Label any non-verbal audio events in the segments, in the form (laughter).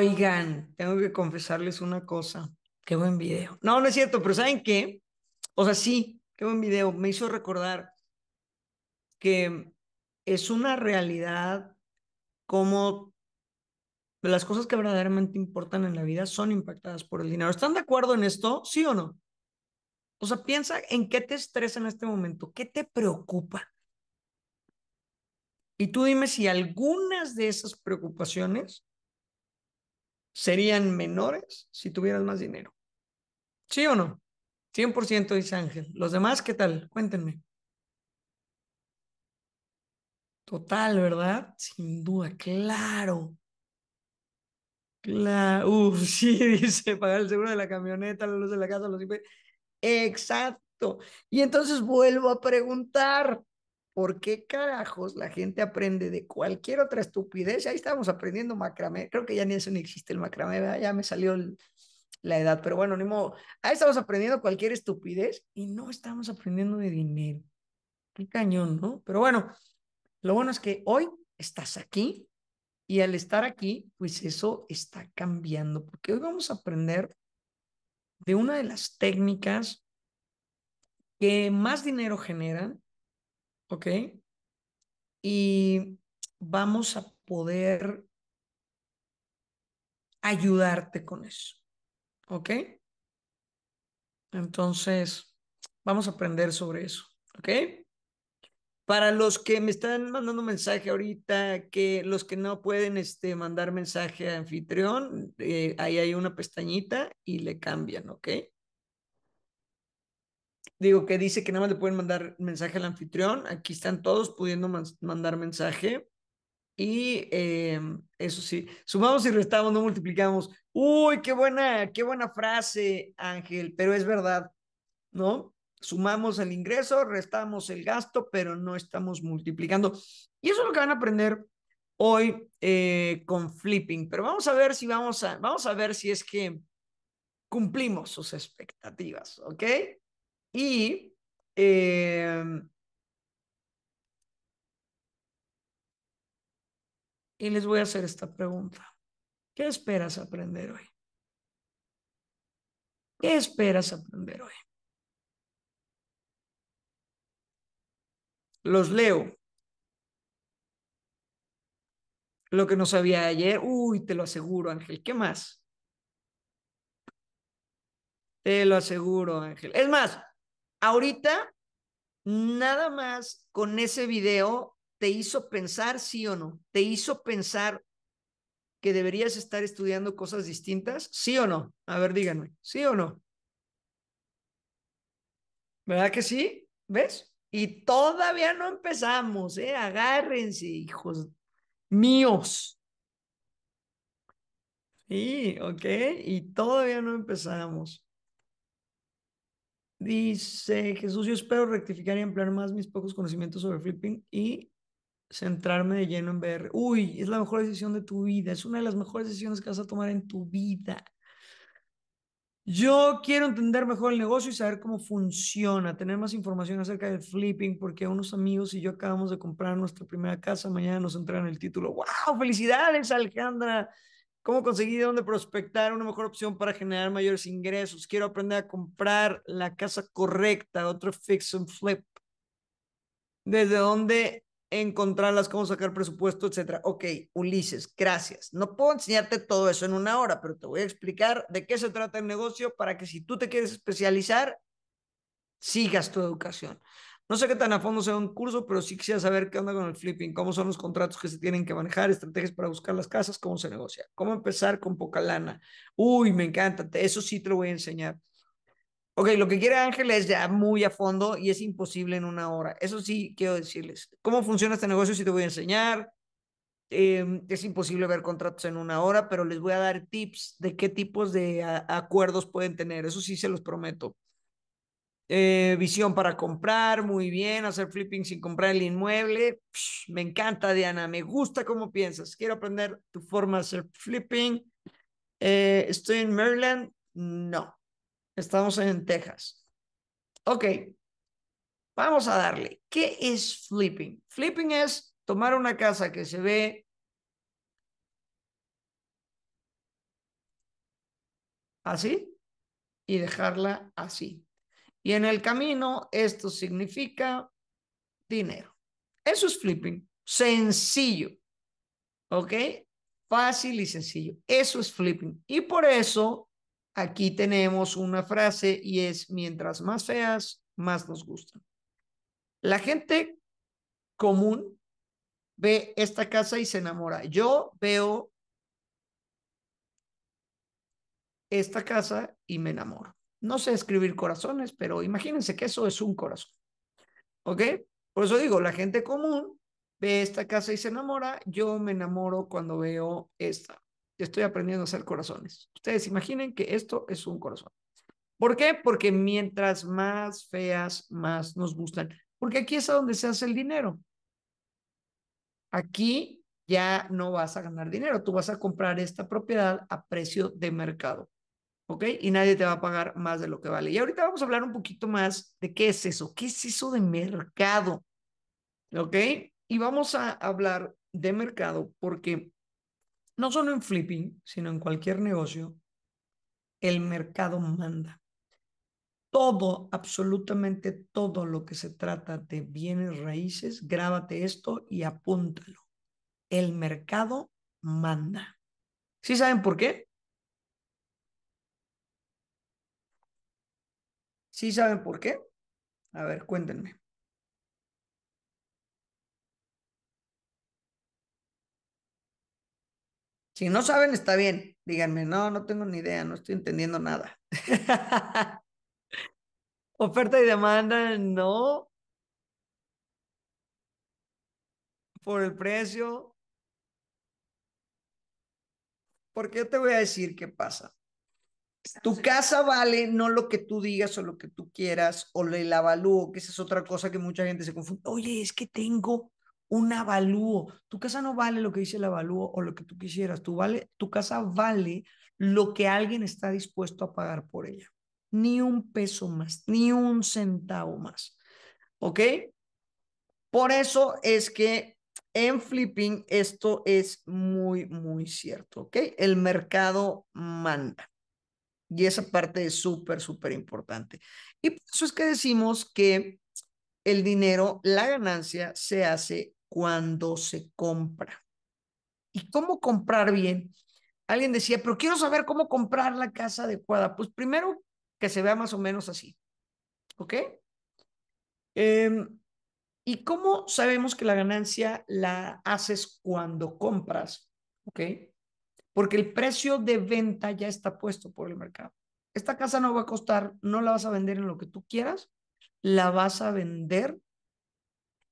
Oigan, tengo que confesarles una cosa. Qué buen video. No, no es cierto, pero ¿saben qué? O sea, sí, qué buen video. Me hizo recordar que es una realidad como las cosas que verdaderamente importan en la vida son impactadas por el dinero. ¿Están de acuerdo en esto? ¿Sí o no? O sea, piensa en qué te estresa en este momento, qué te preocupa. Y tú dime si algunas de esas preocupaciones serían menores si tuvieras más dinero. ¿Sí o no? 100% dice Ángel. Los demás, ¿qué tal? Cuéntenme. Total, ¿verdad? Sin duda, claro. Claro, Uf, (laughs) sí, dice, pagar el seguro de la camioneta, la luz de la casa, los Exacto. Y entonces vuelvo a preguntar, ¿por qué carajos la gente aprende de cualquier otra estupidez? Ahí estamos aprendiendo macramé, creo que ya ni eso ni existe el macramé, ya me salió la edad, pero bueno, ni modo, ahí estamos aprendiendo cualquier estupidez y no estamos aprendiendo de dinero. Qué cañón, ¿no? Pero bueno, lo bueno es que hoy estás aquí y al estar aquí, pues eso está cambiando, porque hoy vamos a aprender de una de las técnicas que más dinero generan ¿ok? Y vamos a poder ayudarte con eso, ¿ok? Entonces, vamos a aprender sobre eso, ¿ok? Para los que me están mandando mensaje ahorita, que los que no pueden este, mandar mensaje a anfitrión, eh, ahí hay una pestañita y le cambian, ¿ok? digo que dice que nada más le pueden mandar mensaje al anfitrión. Aquí están todos pudiendo mandar mensaje. Y em, eso sí, sumamos y restamos, no multiplicamos. Uy, qué buena, qué buena frase, Ángel, pero es verdad, ¿no? Sumamos el ingreso, restamos el gasto, pero no estamos multiplicando. Y eso es lo que van a aprender hoy eh, con flipping. Pero vamos a ver si vamos a, vamos a ver si es que cumplimos sus expectativas, ¿ok? Em, y les voy a hacer esta pregunta. ¿Qué esperas aprender hoy? ¿Qué esperas aprender hoy? Los leo. Lo que no sabía ayer, uy, te lo aseguro, Ángel. ¿Qué más? Te lo aseguro, Ángel. Es más, Ahorita, nada más con ese video te hizo pensar sí o no, te hizo pensar que deberías estar estudiando cosas distintas, sí o no. A ver, díganme, sí o no. ¿Verdad que sí? ¿Ves? Y todavía no empezamos, ¿eh? Agárrense, hijos míos. Sí, ok, y todavía no empezamos. Dice Jesús, yo espero rectificar y ampliar más mis pocos conocimientos sobre flipping y centrarme de lleno en BR. Uy, es la mejor decisión de tu vida, es una de las mejores decisiones que vas a tomar en tu vida. Yo quiero entender mejor el negocio y saber cómo funciona, tener más información acerca del flipping, porque unos amigos y yo acabamos de comprar nuestra primera casa, mañana nos entregan el título. ¡Wow! ¡Felicidades, Alejandra! cómo conseguir dónde prospectar una mejor opción para generar mayores ingresos. Quiero aprender a comprar la casa correcta, otro fix and flip. Desde dónde encontrarlas, cómo sacar presupuesto, etcétera. Ok, Ulises, gracias. No puedo enseñarte todo eso en una hora, pero te voy a explicar de qué se trata el negocio para que si tú te quieres especializar, sigas tu educación. No sé qué tan a fondo sea un curso, pero sí quisiera saber qué onda con el flipping, cómo son los contratos que se tienen que manejar, estrategias para buscar las casas, cómo se negocia, cómo empezar con poca lana. Uy, me encanta, eso sí te lo voy a enseñar. Ok, lo que quiere Ángel es ya muy a fondo y es imposible en una hora. Eso sí quiero decirles. ¿Cómo funciona este negocio? Sí te voy a enseñar. Em, es imposible ver contratos en una hora, pero les voy a dar tips de qué tipos de acuerdos pueden tener. Eso sí se los prometo. Eh, visión para comprar, muy bien, hacer flipping sin comprar el inmueble. me encanta, Diana, me gusta cómo piensas. Quiero aprender tu forma de hacer flipping. Eh, ¿Estoy en Maryland? No, estamos en Texas. Ok, vamos a darle. ¿Qué es flipping? Flipping es tomar una casa que se ve así y dejarla así. Y en el camino esto significa dinero. Eso es flipping. Sencillo. ¿Ok? Fácil y sencillo. Eso es flipping. Y por eso aquí tenemos una frase y es, mientras más feas, más nos gustan. La gente común ve esta casa y se enamora. Yo veo esta casa y me enamoro. No sé escribir corazones, pero imagínense que eso es un corazón. ¿Ok? Por eso digo, la gente común ve esta casa y se enamora. Yo me enamoro cuando veo esta. Estoy aprendiendo a hacer corazones. Ustedes imaginen que esto es un corazón. ¿Por qué? Porque mientras más feas, más nos gustan. Porque aquí es a donde se hace el dinero. Aquí ya no vas a ganar dinero. Tú vas a comprar esta propiedad a precio de mercado. ¿ok? Y nadie te va a pagar más de lo que vale. Y ahorita vamos a hablar un poquito más de qué es eso, qué es eso de mercado, ¿ok? Y vamos a hablar de mercado porque no solo en flipping, sino en cualquier negocio, el mercado manda. Todo, absolutamente todo lo que se trata de bienes raíces, grábate esto y apúntalo. El mercado manda. ¿Sí saben por qué? ¿Sí saben por qué? A ver, cuéntenme. Si no saben, está bien. Díganme, no, no tengo ni idea, no estoy entendiendo nada. (laughs) Oferta y demanda, no. Por el precio. Porque yo te voy a decir qué pasa. Tu casa vale no lo que tú digas o lo que tú quieras o el avalúo, que esa es otra cosa que mucha gente se confunde. Oye, es que tengo un avalúo. Tu casa no vale lo que dice el avalúo o lo que tú quisieras. Tu, vale, tu casa vale lo que alguien está dispuesto a pagar por ella. Ni un peso más, ni un centavo más. ¿Ok? Por eso es que en flipping esto es muy, muy cierto. ¿Ok? El mercado manda. Y esa parte es súper, súper importante. Y por eso es que decimos que el dinero, la ganancia, se hace cuando se compra. ¿Y cómo comprar bien? Alguien decía, pero quiero saber cómo comprar la casa adecuada. Pues primero que se vea más o menos así. ¿Ok? Em, ¿Y cómo sabemos que la ganancia la haces cuando compras? ¿Ok? porque el precio de venta ya está puesto por el mercado. Esta casa no va a costar, no la vas a vender en lo que tú quieras, la vas a vender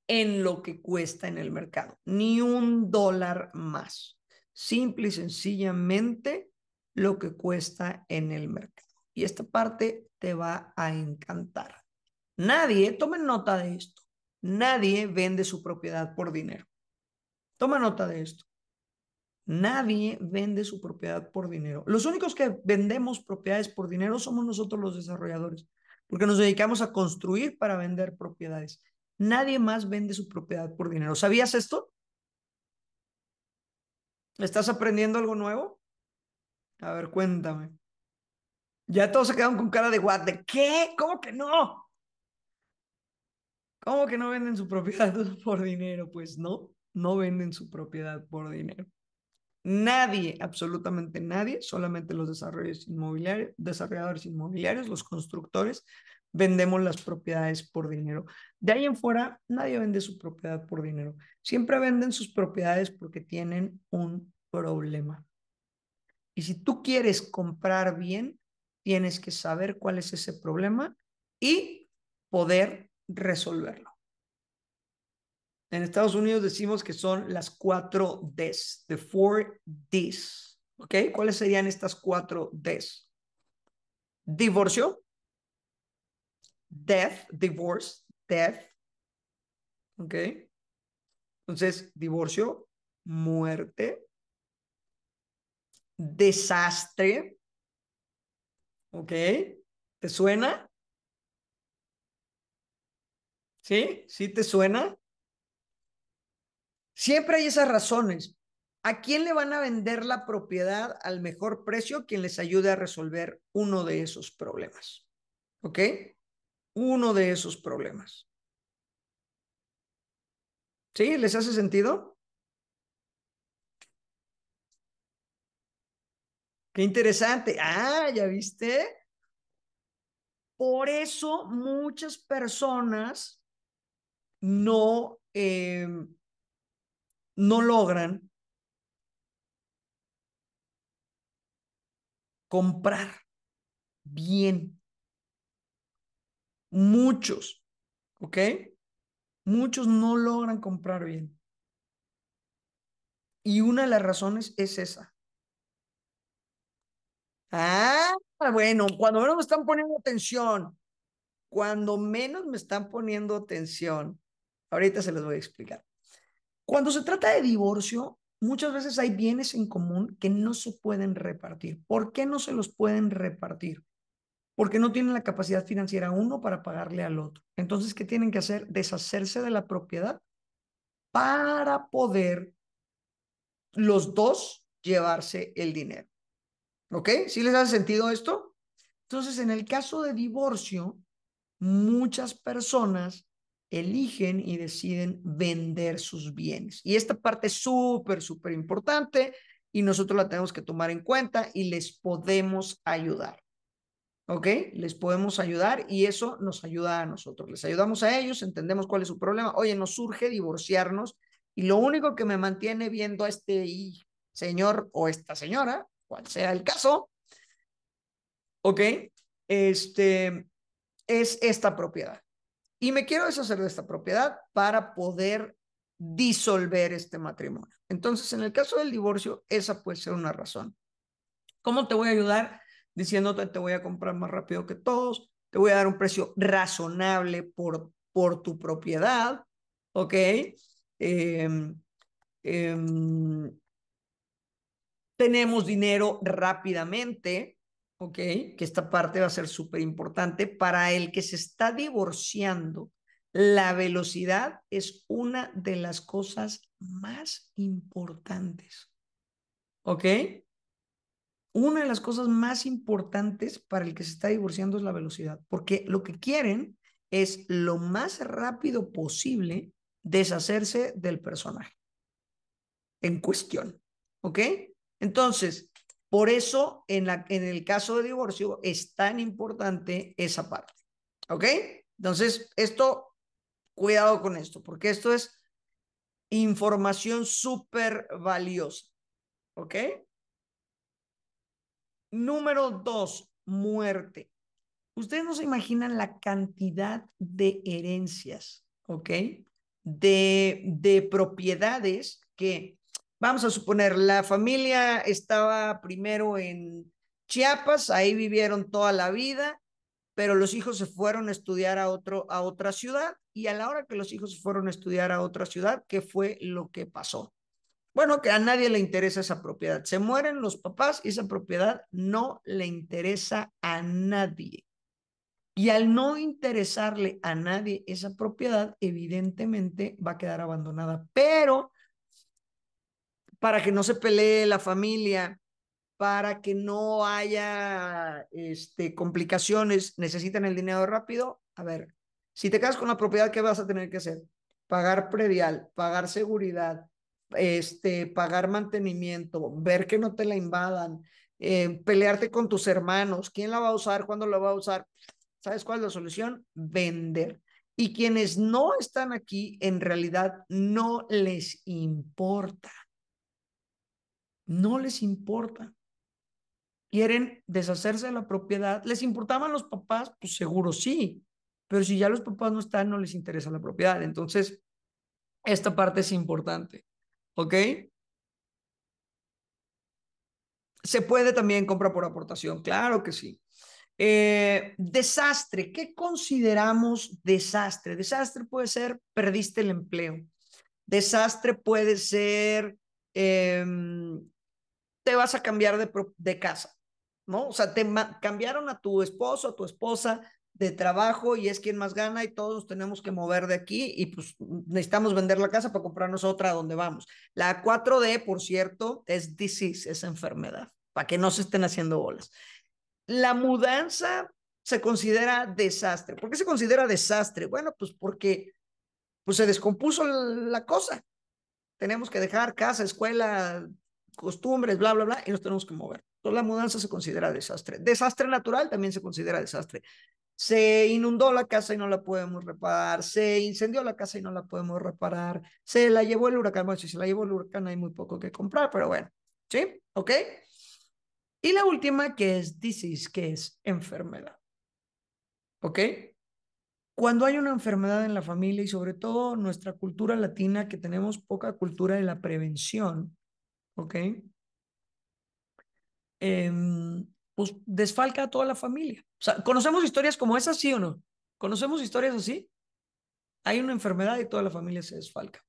en lo que cuesta en el mercado, ni un dólar más. Simple y sencillamente lo que cuesta en el mercado. Y esta parte te va a encantar. Nadie, tomen nota de esto, nadie vende su propiedad por dinero. Toma nota de esto. Nadie vende su propiedad por dinero. Los únicos que vendemos propiedades por dinero somos nosotros los desarrolladores, porque nos dedicamos a construir para vender propiedades. Nadie más vende su propiedad por dinero. ¿Sabías esto? ¿Estás aprendiendo algo nuevo? A ver, cuéntame. Ya todos se quedaron con cara de what, qué, ¿cómo que no? ¿Cómo que no venden su propiedad (laughs) por dinero? Pues no, no venden su propiedad por dinero. Nadie, absolutamente nadie, solamente los desarrolladores inmobiliarios, desarrolladores inmobiliarios, los constructores, vendemos las propiedades por dinero. De ahí en fuera, nadie vende su propiedad por dinero. Siempre venden sus propiedades porque tienen un problema. Y si tú quieres comprar bien, tienes que saber cuál es ese problema y poder resolverlo. En Estados Unidos decimos que son las cuatro Ds, the four Ds. ¿Ok? ¿Cuáles serían estas cuatro Ds? Divorcio, death, divorce, death. ¿Ok? Entonces, divorcio, muerte, desastre. ¿Ok? ¿Te suena? ¿Sí? ¿Sí te suena? Siempre hay esas razones. ¿A quién le van a vender la propiedad al mejor precio? Quien les ayude a resolver uno de esos problemas. ¿Ok? Uno de esos problemas. ¿Sí? ¿Les hace sentido? Qué interesante. Ah, ya viste. Por eso muchas personas no... Em, no logran comprar bien. Muchos, ¿ok? Muchos no logran comprar bien. Y una de las razones es esa. Ah, bueno, cuando menos me están poniendo atención, cuando menos me están poniendo atención, ahorita se les voy a explicar. Cuando se trata de divorcio, muchas veces hay bienes en común que no se pueden repartir. ¿Por qué no se los pueden repartir? Porque no tienen la capacidad financiera uno para pagarle al otro. Entonces, ¿qué tienen que hacer? Deshacerse de la propiedad para poder los dos llevarse el dinero. ¿Ok? ¿Sí les hace sentido esto? Entonces, en el caso de divorcio, muchas personas eligen y deciden vender sus bienes. Y esta parte es súper, súper importante y nosotros la tenemos que tomar en cuenta y les podemos ayudar. ¿Ok? Les podemos ayudar y eso nos ayuda a nosotros. Les ayudamos a ellos, entendemos cuál es su problema. Oye, nos surge divorciarnos y lo único que me mantiene viendo a este señor o esta señora, cual sea el caso, ¿ok? Este, es esta propiedad y me quiero deshacer de esta propiedad para poder disolver este matrimonio. Entonces, en el caso del divorcio, esa puede ser una razón. ¿Cómo te voy a ayudar? Diciéndote, te voy a comprar más rápido que todos, te voy a dar un precio razonable por, por tu propiedad, ¿ok? Em, em, tenemos dinero rápidamente, ¿ok? Que esta parte va a ser súper importante. Para el que se está divorciando, la velocidad es una de las cosas más importantes, ¿ok? Una de las cosas más importantes para el que se está divorciando es la velocidad, porque lo que quieren es lo más rápido posible deshacerse del personaje en cuestión, ¿ok? Entonces, por eso, en, la, en el caso de divorcio, es tan importante esa parte. ¿Ok? Entonces, esto, cuidado con esto, porque esto es información súper valiosa. ¿Ok? Número dos, muerte. Ustedes no se imaginan la cantidad de herencias, ¿ok? De, de propiedades que vamos a suponer, la familia estaba primero en Chiapas, ahí vivieron toda la vida, pero los hijos se fueron a estudiar a, otro, a otra ciudad y a la hora que los hijos se fueron a estudiar a otra ciudad, ¿qué fue lo que pasó? Bueno, que a nadie le interesa esa propiedad. Se mueren los papás y esa propiedad no le interesa a nadie. Y al no interesarle a nadie esa propiedad, evidentemente va a quedar abandonada. Pero para que no se pelee la familia, para que no haya este, complicaciones, necesitan el dinero rápido. A ver, si te quedas con la propiedad, ¿qué vas a tener que hacer? Pagar predial, pagar seguridad, este, pagar mantenimiento, ver que no te la invadan, eh, pelearte con tus hermanos, quién la va a usar, cuándo la va a usar. ¿Sabes cuál es la solución? Vender. Y quienes no están aquí, en realidad no les importa. No les importa. Quieren deshacerse de la propiedad. ¿Les importaban los papás? Pues seguro sí. Pero si ya los papás no están, no les interesa la propiedad. Entonces, esta parte es importante. ¿Ok? Se puede también compra por aportación, claro que sí. Eh, desastre, ¿qué consideramos desastre? Desastre puede ser perdiste el empleo. Desastre puede ser em, vas a cambiar de, casa, ¿no? O sea, te cambiaron a tu esposo, a tu esposa de trabajo y es quien más gana y todos tenemos que mover de aquí y pues necesitamos vender la casa para comprarnos otra donde vamos. La 4D, por cierto, es disease, es enfermedad, para que no se estén haciendo bolas. La mudanza se considera desastre. ¿Por qué se considera desastre? Bueno, pues porque pues se descompuso la cosa. Tenemos que dejar casa, escuela, costumbres, bla, bla, bla, y nos tenemos que mover. toda la mudanza se considera desastre. Desastre natural también se considera desastre. Se inundó la casa y no la podemos reparar, se incendió la casa y no la podemos reparar, se la llevó el huracán. Bueno, si se la llevó el huracán hay muy poco que comprar, pero bueno, ¿sí? ¿Ok? Y la última que es disease, que es enfermedad. ¿Ok? Cuando hay una enfermedad en la familia y sobre todo nuestra cultura latina, que tenemos poca cultura de la prevención, ¿ok? Em, pues desfalca a toda la familia. O sea, ¿conocemos historias como esas, sí o no? ¿Conocemos historias así? Hay una enfermedad y toda la familia se desfalca.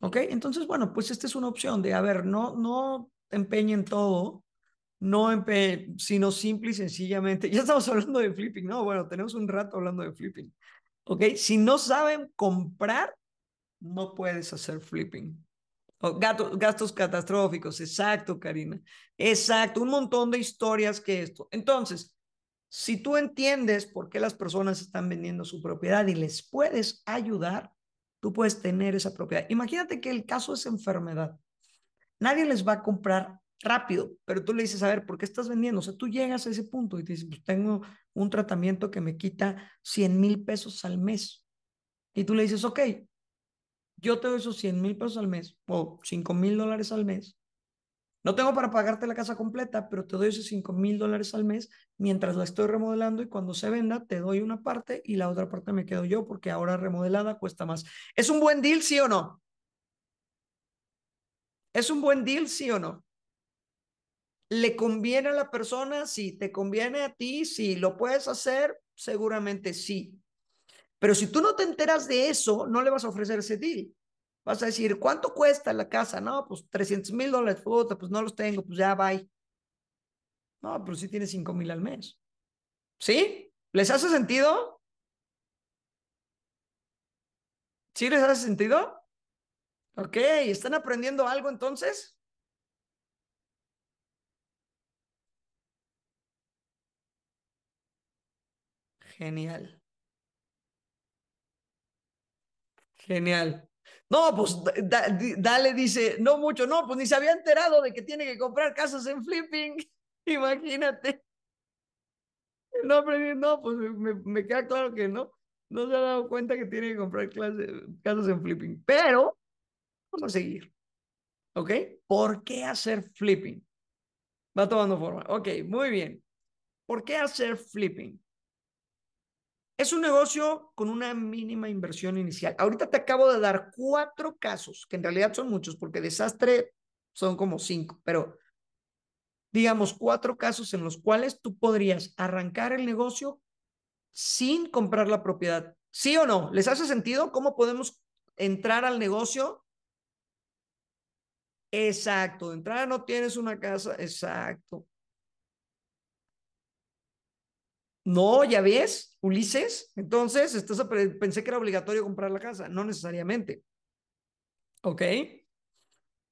¿Ok? Entonces, bueno, pues esta es una opción de, a ver, no, no empeñen todo, no sino simple y sencillamente, (laughs) ya estamos hablando de flipping, ¿no? Bueno, tenemos un rato hablando de flipping. ¿Ok? Si no saben comprar, no puedes hacer flipping. Oh, gastos catastróficos, exacto, Karina. Exacto, un montón de historias que esto. Entonces, si tú entiendes por qué las personas están vendiendo su propiedad y les puedes ayudar, tú puedes tener esa propiedad. Imagínate que el caso es enfermedad. Nadie les va a comprar rápido, pero tú le dices, a ver, ¿por qué estás vendiendo? O sea, tú llegas a ese punto y te dices, pues tengo un tratamiento que me quita 100 mil pesos al mes. Y tú le dices, ok, yo te doy esos 100 mil pesos al mes o 5 mil dólares al mes. No tengo para pagarte la casa completa, pero te doy esos 5 mil dólares al mes mientras la estoy remodelando y cuando se venda te doy una parte y la otra parte me quedo yo porque ahora remodelada cuesta más. ¿Es un buen deal, sí o no? ¿Es un buen deal, sí o no? ¿Le conviene a la persona? Si ¿Te conviene a ti? si ¿Lo puedes hacer? Seguramente sí. Pero si tú no te enteras de eso, no le vas a ofrecer ese deal. Vas a decir, ¿cuánto cuesta la casa? No, pues 300 mil dólares, puta, pues no los tengo, pues ya bye. No, pero sí tiene 5 mil al mes. ¿Sí? ¿Les hace sentido? ¿Sí les hace sentido? Ok, ¿están aprendiendo algo entonces? Genial. Genial. No, pues Dale dice, no mucho, no, pues ni se había enterado de que tiene que comprar casas en flipping. (laughs) Imagínate. No, no, pues me, queda claro que no. No se ha dado cuenta que tiene que comprar casas en flipping. Pero vamos a seguir. ¿Ok? ¿Por qué hacer flipping? Va tomando forma. Ok, muy bien. ¿Por qué hacer flipping? Es un negocio con una mínima inversión inicial. Ahorita te acabo de dar cuatro casos, que en realidad son muchos, porque desastre son como cinco, pero digamos cuatro casos en los cuales tú podrías arrancar el negocio sin comprar la propiedad. ¿Sí o no? ¿Les hace sentido cómo podemos entrar al negocio? Exacto, de entrada no tienes una casa, exacto. No, ya ves, Ulises. Entonces, estás pensé que era obligatorio comprar la casa. No necesariamente. ¿Ok?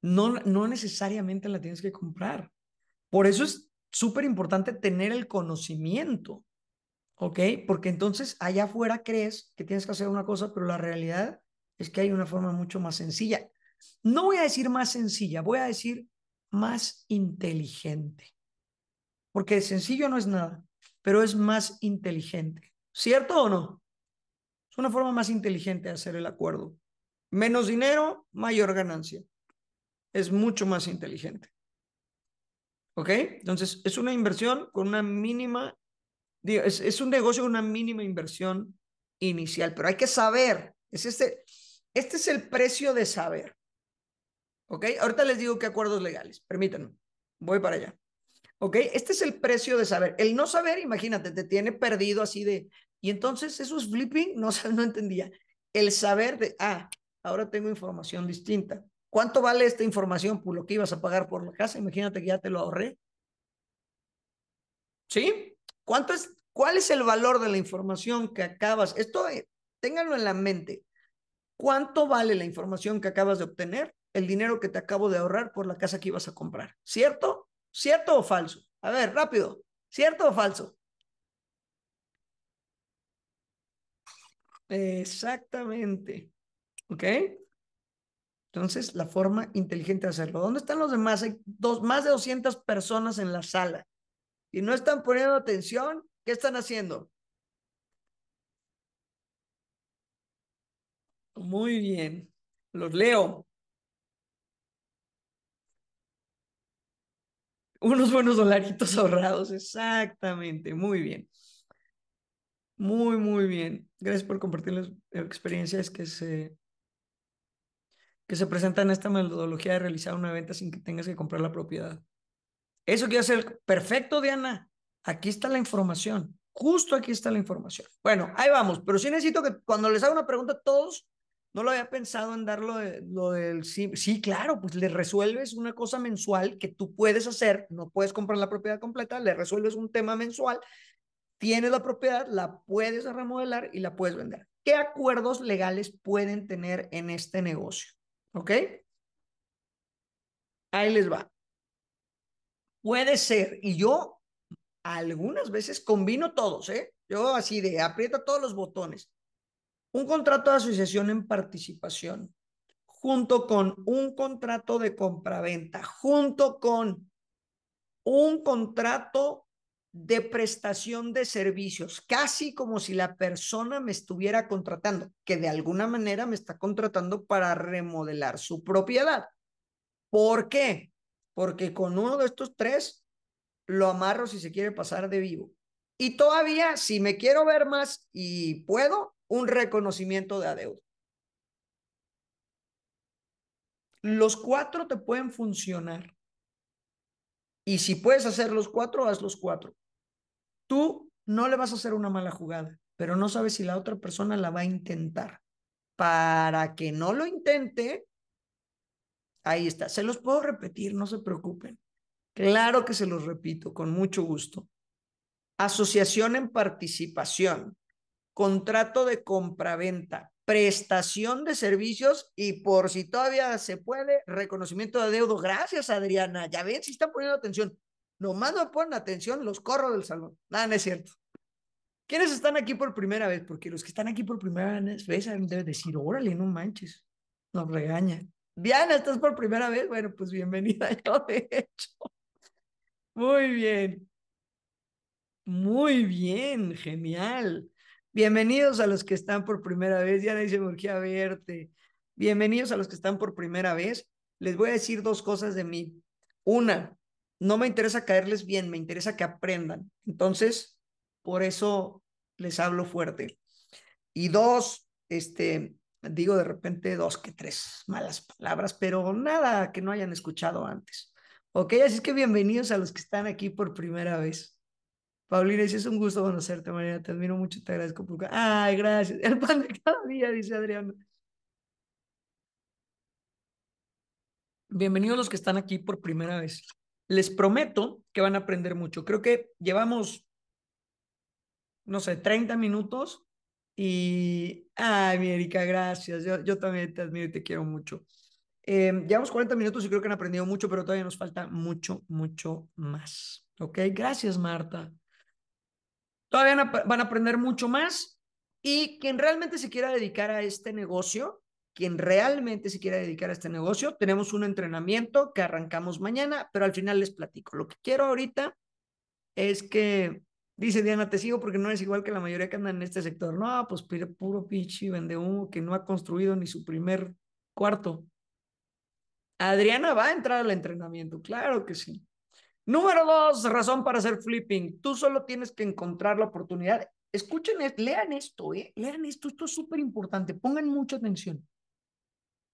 No, no necesariamente la tienes que comprar. Por eso es súper importante tener el conocimiento. ¿Ok? Porque entonces allá afuera crees que tienes que hacer una cosa, pero la realidad es que hay una forma mucho más sencilla. No voy a decir más sencilla, voy a decir más inteligente. Porque sencillo no es nada pero es más inteligente. ¿Cierto o no? Es una forma más inteligente de hacer el acuerdo. Menos dinero, mayor ganancia. Es mucho más inteligente. ¿Ok? Entonces, es una inversión con una mínima, digo, es, un negocio con una mínima inversión inicial, pero hay que saber. Es este, este es el precio de saber. ¿Ok? Ahorita les digo qué acuerdos legales. Permítanme. Voy para allá. ¿Ok? Este es el precio de saber. El no saber, imagínate, te tiene perdido así de... Y entonces eso es flipping, (laughs) no, no entendía. El saber de, ah, ahora tengo información distinta. ¿Cuánto vale esta información? por lo que ibas a pagar por la casa, imagínate que ya te lo ahorré. ¿Sí? ¿Cuánto es, ¿Cuál es el valor de la información que acabas? Esto, eh, ténganlo en la mente. ¿Cuánto vale la información que acabas de obtener? El dinero que te acabo de ahorrar por la casa que ibas a comprar. ¿Cierto ¿Cierto o falso? A ver, rápido. ¿Cierto o falso? Exactamente. ¿Ok? Entonces, la forma inteligente de hacerlo. ¿Dónde están los demás? Hay dos, más de 200 personas en la sala y no están poniendo atención. ¿Qué están haciendo? Muy bien. Los leo. Unos buenos dolaritos (laughs) ahorrados, exactamente, muy bien. Muy, muy bien. Gracias por compartir las experiencias que se, que se presentan en esta metodología de realizar una venta sin que tengas que comprar la propiedad. Eso quiere ser perfecto, Diana. Aquí está la información. Justo aquí está la información. Bueno, ahí vamos. Pero sí necesito que cuando les haga una pregunta, a todos no lo había pensado en dar lo, del sí, claro, pues le resuelves una cosa mensual que tú puedes hacer, no puedes comprar la propiedad completa, le resuelves un tema mensual, tienes la propiedad, la puedes remodelar y la puedes vender. ¿Qué acuerdos legales pueden tener en este negocio? ¿Ok? Ahí les va. Puede ser, y yo algunas veces combino todos, ¿eh? Yo así de aprieta todos los botones un contrato de asociación en participación, junto con un contrato de compraventa, junto con un contrato de prestación de servicios, casi como si la persona me estuviera contratando, que de alguna manera me está contratando para remodelar su propiedad. ¿Por qué? Porque con uno de estos tres lo amarro si se quiere pasar de vivo. Y todavía, si me quiero ver más y puedo, un reconocimiento de adeudo. Los cuatro te pueden funcionar. Y si puedes hacer los cuatro, haz los cuatro. Tú no le vas a hacer una mala jugada, pero no sabes si la otra persona la va a intentar. Para que no lo intente, ahí está. Se los puedo repetir, no se preocupen. Claro que se los repito, con mucho gusto. Asociación en participación contrato de compraventa, prestación de servicios y por si todavía se puede, reconocimiento de deudo. Gracias, Adriana. Ya ven, si están poniendo atención. Nomás no ponen atención, los corro del salón. Nada, no es cierto. ¿Quiénes están aquí por primera vez? Porque los que están aquí por primera vez deben decir, órale, no manches, nos regaña. Diana, ¿estás por primera vez? Bueno, pues bienvenida, (laughs) yo de hecho. Muy bien. Muy bien, genial. Bienvenidos a los que están por primera vez. Ya dice, me a verte. Bienvenidos a los que están por primera vez. Les voy a decir dos cosas de mí. Una, no me interesa caerles bien, me interesa que aprendan. Entonces, por eso les hablo fuerte. Y dos, este, digo de repente dos que tres malas palabras, pero nada que no hayan escuchado antes. Ok, así que bienvenidos a los que están aquí por primera vez. Paulina es un gusto conocerte, María. te admiro mucho, te agradezco por... Ay, gracias. (laughs) El pan de cada día, dice Adriana. Bienvenidos los que están aquí por primera vez. Les prometo que van a aprender mucho. Creo que llevamos, no sé, 30 minutos y... Ay, mi Erika, gracias. Yo, también te admiro y te quiero mucho. Em, llevamos 40 minutos y creo que han aprendido mucho, pero todavía nos falta mucho, mucho más. Ok, gracias, Marta. Todavía van a aprender mucho más y quien realmente se quiera dedicar a este negocio, quien realmente se quiera dedicar a este negocio, tenemos un entrenamiento que arrancamos mañana, pero al final les platico. Lo que quiero ahorita es que, dice Diana, te sigo porque no es igual que la mayoría que andan en este sector. No, pues puro pinche vende humo que no ha construido ni su primer cuarto. Adriana va a entrar al entrenamiento, claro que sí. Número dos, razón para hacer flipping. Tú solo tienes que encontrar la oportunidad. Escuchen, lean esto, ¿eh? lean esto, esto es súper importante, pongan mucha atención.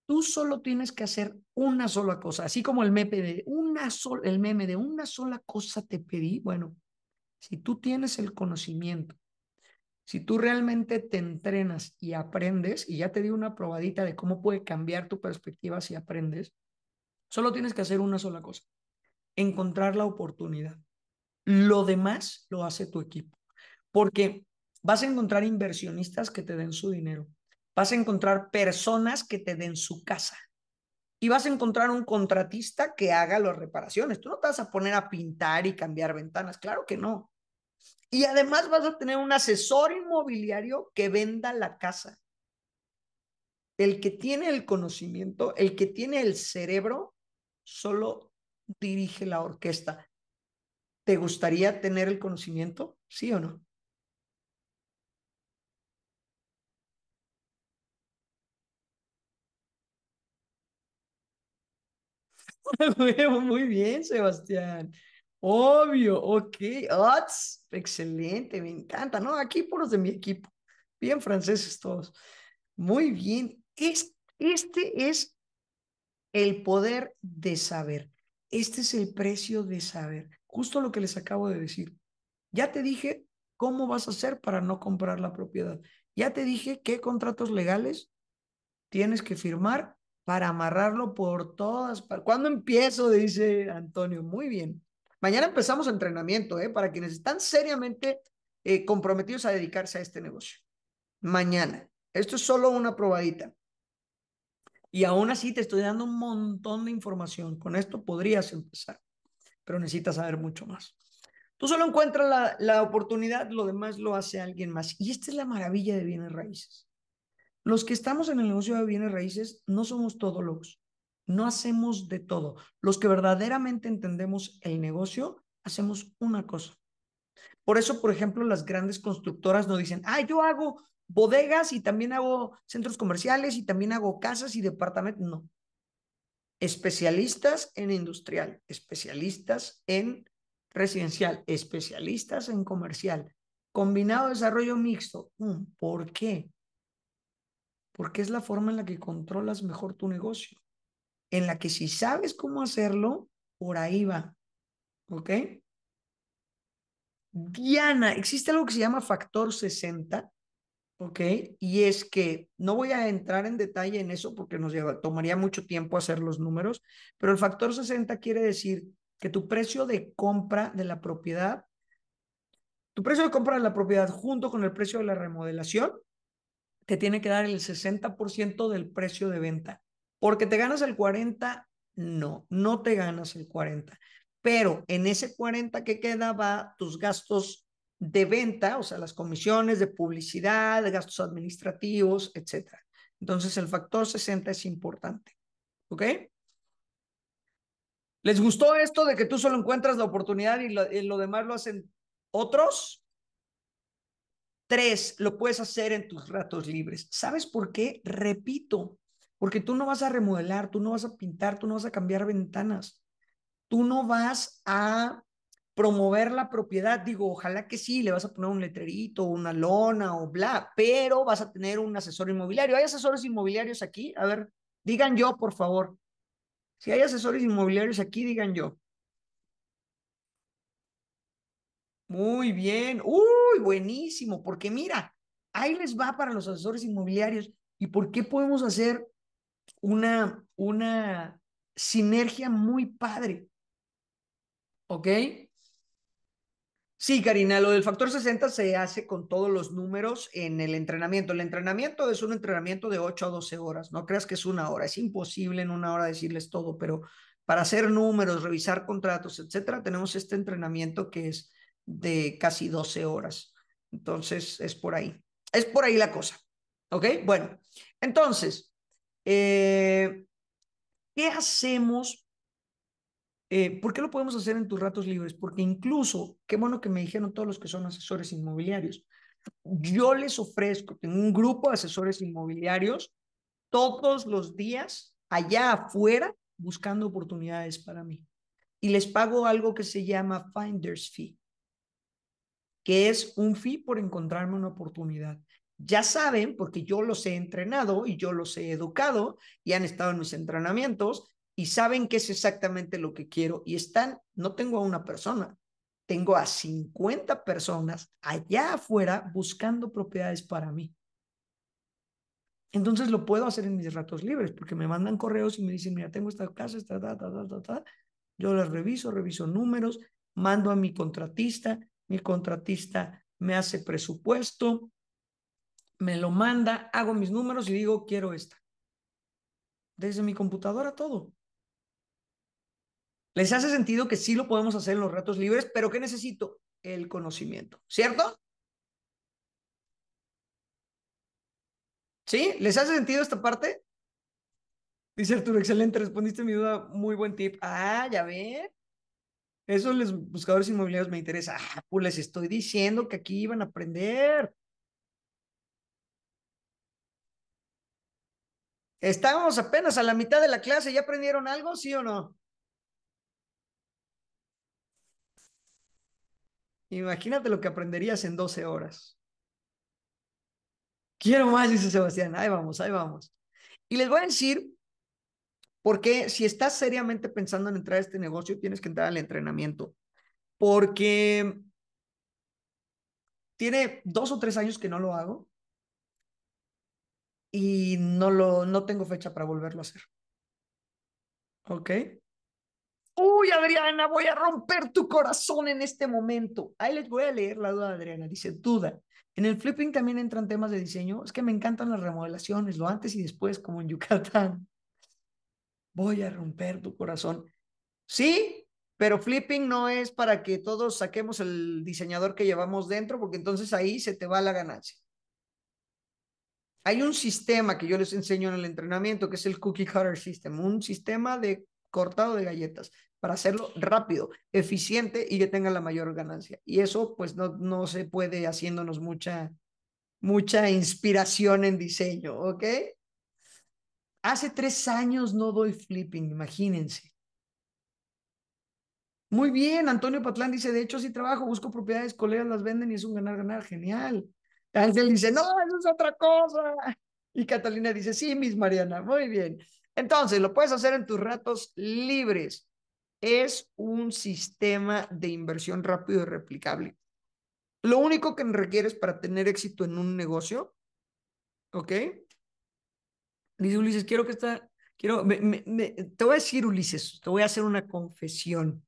Tú solo tienes que hacer una sola cosa, así como el meme de una el meme de una sola cosa te pedí. Bueno, si tú tienes el conocimiento, si tú realmente te entrenas y aprendes, y ya te di una probadita de cómo puede cambiar tu perspectiva si aprendes, solo tienes que hacer una sola cosa encontrar la oportunidad. Lo demás lo hace tu equipo, porque vas a encontrar inversionistas que te den su dinero, vas a encontrar personas que te den su casa y vas a encontrar un contratista que haga las reparaciones. Tú no te vas a poner a pintar y cambiar ventanas, claro que no. Y además vas a tener un asesor inmobiliario que venda la casa. El que tiene el conocimiento, el que tiene el cerebro, solo dirige la orquesta. ¿Te gustaría tener el conocimiento? ¿Sí o no? (laughs) Muy bien, Sebastián. Obvio, ok. Ots, excelente, me encanta. No, aquí puros de mi equipo. Bien franceses todos. Muy bien. este es el poder de saber. Este es el precio de saber. Justo lo que les acabo de decir. Ya te dije cómo vas a hacer para no comprar la propiedad. Ya te dije qué contratos legales tienes que firmar para amarrarlo por todas. ¿Cuándo empiezo? Dice Antonio. Muy bien. Mañana empezamos entrenamiento, ¿eh? Para quienes están seriamente eh, comprometidos a dedicarse a este negocio. Mañana. Esto es solo una probadita. Y aún así te estoy dando un montón de información. Con esto podrías empezar, pero necesitas saber mucho más. Tú solo encuentras la, oportunidad, lo demás lo hace alguien más. Y esta es la maravilla de bienes raíces. Los que estamos en el negocio de bienes raíces no somos todos todólogos, no hacemos de todo. Los que verdaderamente entendemos el negocio, hacemos una cosa. Por eso, por ejemplo, las grandes constructoras no dicen, ah, yo hago bodegas y también hago centros comerciales y también hago casas y departamentos. No. Especialistas en industrial, especialistas en residencial, especialistas en comercial, combinado desarrollo mixto. Mm, ¿Por qué? Porque es la forma en la que controlas mejor tu negocio, en la que si sabes cómo hacerlo, por ahí va. ¿Ok? Diana, existe algo que se llama factor 60. ¿ok? Y es que no voy a entrar en detalle en eso porque nos lleva, tomaría mucho tiempo hacer los números, pero el factor 60 quiere decir que tu precio de compra de la propiedad, tu precio de compra de la propiedad junto con el precio de la remodelación, te tiene que dar el 60% del precio de venta. Porque te ganas el 40, no, no te ganas el 40. Pero en ese 40 que queda va tus gastos de venta, o sea, las comisiones de publicidad, de gastos administrativos, etc. Entonces, el factor 60 es importante. ¿Ok? ¿Les gustó esto de que tú solo encuentras la oportunidad y lo, y lo demás lo hacen otros? Tres, lo puedes hacer en tus ratos libres. ¿Sabes por qué? Repito, porque tú no vas a remodelar, tú no vas a pintar, tú no vas a cambiar ventanas, tú no vas a promover la propiedad, digo, ojalá que sí, le vas a poner un letrerito, una lona o bla, pero vas a tener un asesor inmobiliario. ¿Hay asesores inmobiliarios aquí? A ver, digan yo, por favor. Si hay asesores inmobiliarios aquí, digan yo. Muy bien, uy, buenísimo, porque mira, ahí les va para los asesores inmobiliarios. ¿Y por qué podemos hacer una, una sinergia muy padre? ¿Ok? Sí, Karina, lo del factor 60 se hace con todos los números en el entrenamiento. El entrenamiento es un entrenamiento de 8 a 12 horas, no creas que es una hora, es imposible en una hora decirles todo, pero para hacer números, revisar contratos, etcétera, tenemos este entrenamiento que es de casi 12 horas. Entonces, es por ahí. Es por ahí la cosa. ¿Ok? Bueno, entonces, eh, ¿qué hacemos eh, ¿Por qué lo podemos hacer en tus ratos libres? Porque incluso, qué bueno que me dijeron todos los que son asesores inmobiliarios, yo les ofrezco, tengo un grupo de asesores inmobiliarios todos los días allá afuera buscando oportunidades para mí. Y les pago algo que se llama Finder's Fee, que es un fee por encontrarme una oportunidad. Ya saben, porque yo los he entrenado y yo los he educado y han estado en mis entrenamientos, y saben qué es exactamente lo que quiero y están, no tengo a una persona, tengo a 50 personas allá afuera buscando propiedades para mí. Entonces lo puedo hacer en mis ratos libres porque me mandan correos y me dicen, mira, tengo esta casa, esta, Yo las reviso, reviso números, mando a mi contratista, mi contratista me hace presupuesto, me lo manda, hago mis números y digo, quiero esta. Desde mi computadora todo. ¿Les hace sentido que sí lo podemos hacer en los retos libres, pero qué necesito? El conocimiento, ¿cierto? ¿Sí? ¿Les hace sentido esta parte? Dice Arturo, excelente, respondiste a mi duda, muy buen tip. Ah, ya ven. Eso los buscadores inmobiliarios me interesa. Ah, pues les estoy diciendo que aquí iban a aprender. Estábamos apenas a la mitad de la clase, ¿ya aprendieron algo, sí o no? Imagínate lo que aprenderías en 12 horas. Quiero más, dice Sebastián. Ahí vamos, ahí vamos. Y les voy a decir porque si estás seriamente pensando en entrar a este negocio, tienes que entrar al entrenamiento. Porque tiene dos o tres años que no lo hago y no, lo, no tengo fecha para volverlo a hacer. ¿Ok? Uy, Adriana, voy a romper tu corazón en este momento. Ahí les voy a leer la duda de Adriana. Dice, duda. En el flipping también entran temas de diseño. Es que me encantan las remodelaciones, lo antes y después, como en Yucatán. Voy a romper tu corazón. Sí, pero flipping no es para que todos saquemos el diseñador que llevamos dentro, porque entonces ahí se te va la ganancia. Hay un sistema que yo les enseño en el entrenamiento, que es el Cookie Cutter System, un sistema de cortado de galletas para hacerlo rápido, eficiente y que tenga la mayor ganancia. Y eso pues no, no se puede haciéndonos mucha, mucha inspiración en diseño, ¿ok? Hace tres años no doy flipping, imagínense. Muy bien, Antonio Patlán dice, de hecho sí trabajo, busco propiedades, colegas las venden y es un ganar-ganar, genial. Ángel dice, no, eso es otra cosa. Y Catalina dice, sí, Miss Mariana, muy bien. Entonces, lo puedes hacer en tus ratos libres. Es un sistema de inversión rápido y replicable. Lo único que requieres para tener éxito en un negocio, ¿ok? Dice Ulises, quiero que está quiero, te voy a decir Ulises, te voy a hacer una confesión.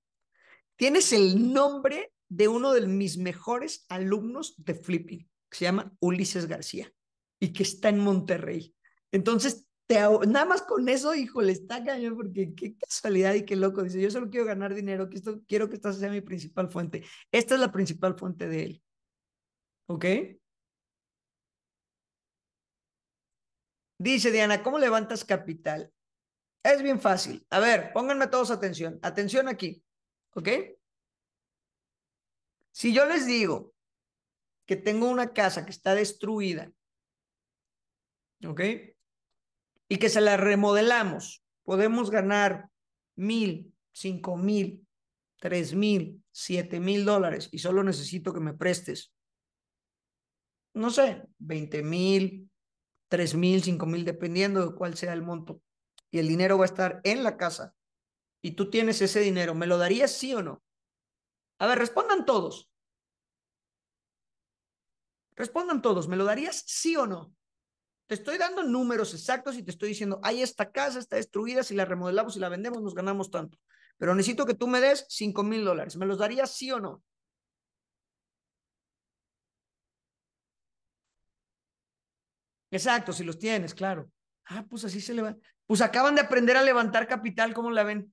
Tienes el nombre de uno de mis mejores alumnos de Flipping, que se llama Ulises García y que está en Monterrey. Entonces, nada más con eso, híjole, está cañón, porque qué casualidad y qué loco. Dice, yo solo quiero ganar dinero, que esto, quiero que esta sea mi principal fuente. Esta es la principal fuente de él. ¿Ok? Dice Diana, ¿cómo levantas capital? Es bien fácil. A ver, pónganme todos atención. Atención aquí. ¿Ok? Si yo les digo que tengo una casa que está destruida, ¿ok? y que se la remodelamos. Podemos ganar mil, cinco mil, tres mil, siete mil dólares y solo necesito que me prestes, no sé, veinte mil, tres mil, cinco mil, dependiendo de cuál sea el monto. Y el dinero va a estar en la casa. Y tú tienes ese dinero. ¿Me lo darías sí o no? A ver, respondan todos. Respondan todos. ¿Me lo darías sí o no? Te estoy dando números exactos y te estoy diciendo, hay esta casa, está destruida, si la remodelamos y la vendemos nos ganamos tanto. Pero necesito que tú me des 5 mil dólares. ¿Me los darías sí o no? Exacto, si los tienes, claro. Ah, pues así se le va. Pues acaban de aprender a levantar capital, ¿cómo la ven?